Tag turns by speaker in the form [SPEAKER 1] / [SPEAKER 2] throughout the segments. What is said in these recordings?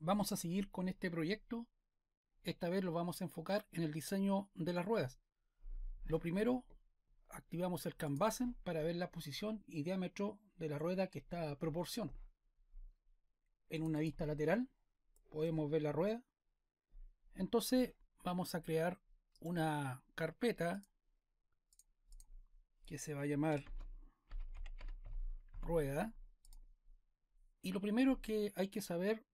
[SPEAKER 1] vamos a seguir con este proyecto. Esta vez lo vamos a enfocar en el diseño de las ruedas. Lo primero, activamos el Canvasen para ver la posición y diámetro de la rueda que está a proporción. En una vista lateral podemos ver la rueda. Entonces vamos a crear una carpeta que se va a llamar rueda. Y lo primero que hay que saber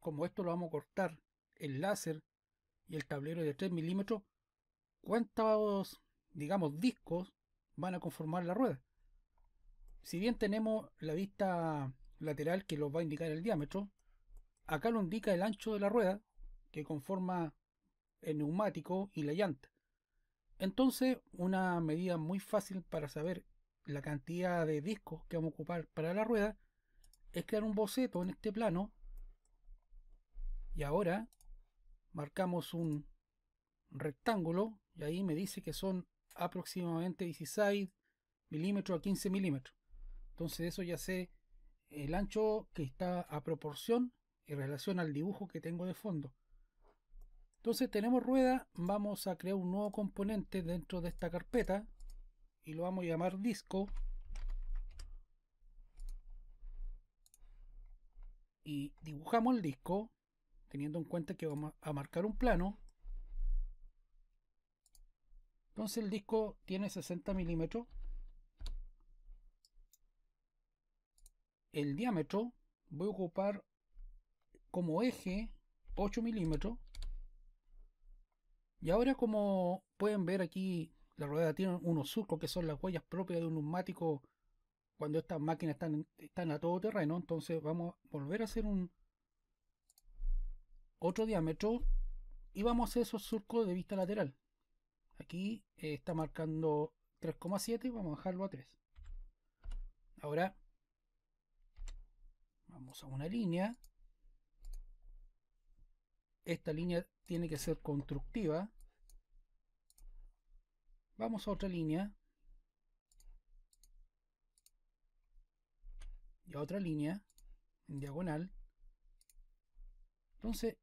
[SPEAKER 1] como esto lo vamos a cortar, el láser y el tablero de 3 milímetros, ¿cuántos, digamos, discos van a conformar la rueda? Si bien tenemos la vista lateral que nos va a indicar el diámetro, acá lo indica el ancho de la rueda que conforma el neumático y la llanta. Entonces, una medida muy fácil para saber la cantidad de discos que vamos a ocupar para la rueda es crear un boceto en este plano y ahora marcamos un rectángulo y ahí me dice que son aproximadamente 16 milímetros a 15 milímetros entonces eso ya sé el ancho que está a proporción en relación al dibujo que tengo de fondo entonces tenemos rueda vamos a crear un nuevo componente dentro de esta carpeta y lo vamos a llamar disco y dibujamos el disco teniendo en cuenta que vamos a marcar un plano. Entonces el disco tiene 60 milímetros. El diámetro voy a ocupar como eje 8 milímetros. Y ahora como pueden ver aquí, la rueda tiene unos surcos que son las huellas propias de un neumático cuando estas máquinas están, están a todo terreno. Entonces vamos a volver a hacer un, otro diámetro y vamos a esos surcos de vista lateral. Aquí eh, está marcando 3,7, y vamos a dejarlo a 3. Ahora vamos a una línea. Esta línea tiene que ser constructiva. Vamos a otra línea. Y a otra línea en diagonal. Entonces,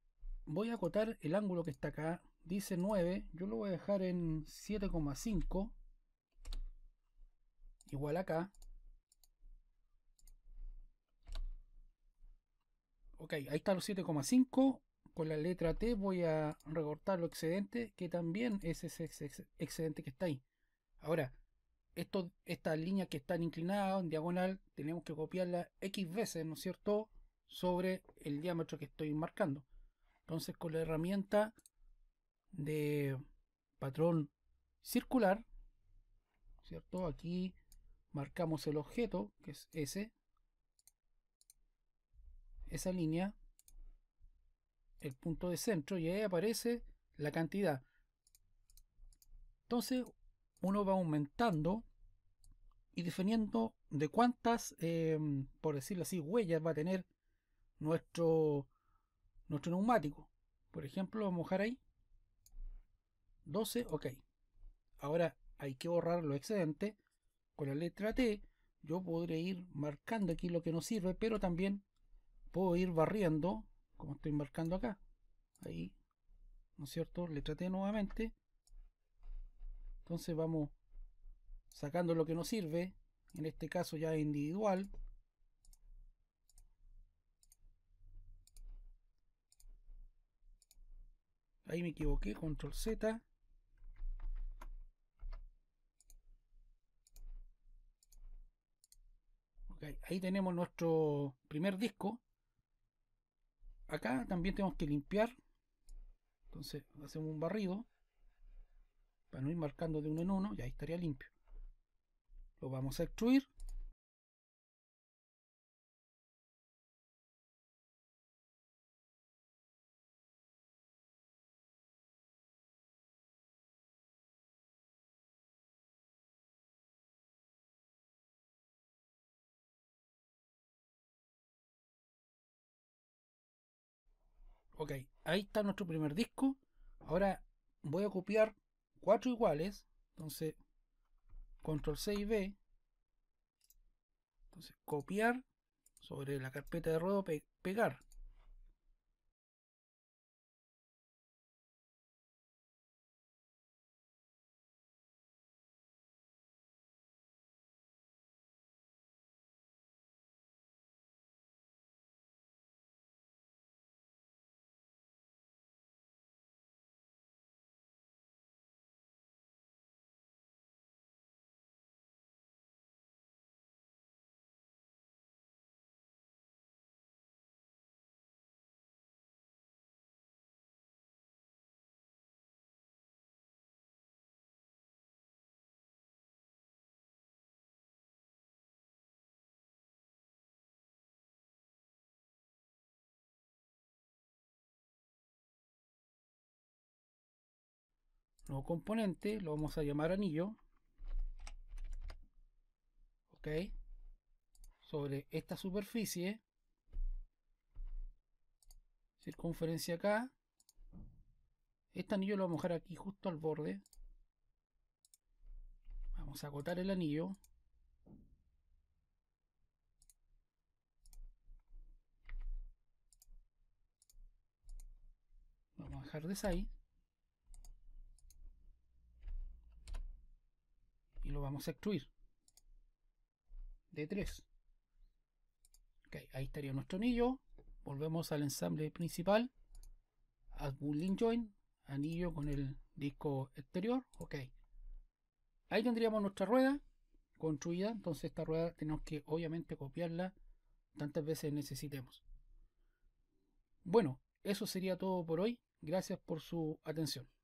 [SPEAKER 1] voy a acotar el ángulo que está acá. Dice 9, yo lo voy a dejar en 7,5. Igual acá. Ok, ahí está los 7,5. Con la letra T voy a recortar lo excedente, que también es ese excedente que está ahí. Ahora, esto, estas líneas que están inclinadas en diagonal, tenemos que copiarla X veces, ¿no es cierto?, sobre el diámetro que estoy marcando. Entonces con la herramienta de patrón circular, ¿cierto? Aquí marcamos el objeto, que es ese, esa línea, el punto de centro, y ahí aparece la cantidad. Entonces uno va aumentando y definiendo de cuántas, eh, por decirlo así, huellas va a tener nuestro nuestro neumático. Por ejemplo, vamos a mojar ahí. 12, ok. Ahora hay que borrar lo excedente Con la letra T yo podré ir marcando aquí lo que nos sirve, pero también puedo ir barriendo, como estoy marcando acá. Ahí, ¿no es cierto? Letra T nuevamente. Entonces vamos sacando lo que nos sirve. En este caso ya individual. Ahí me equivoqué, control Z. ahí tenemos nuestro primer disco. Acá también tenemos que limpiar. Entonces hacemos un barrido. Para no ir marcando de uno en uno. Y ahí estaría limpio. Lo vamos a extruir. Ok, ahí está nuestro primer disco. Ahora voy a copiar cuatro iguales. Entonces, control C y B. Entonces, copiar sobre la carpeta de ruedo, pegar. nuevo componente, lo vamos a llamar anillo. Ok. Sobre esta superficie. Circunferencia acá. Este anillo lo vamos a dejar aquí justo al borde. Vamos a acotar el anillo. Vamos a dejar de ahí vamos a extruir de 3 okay, ahí estaría nuestro anillo volvemos al ensamble principal add bullying join anillo con el disco exterior ok ahí tendríamos nuestra rueda construida entonces esta rueda tenemos que obviamente copiarla tantas veces necesitemos bueno eso sería todo por hoy gracias por su atención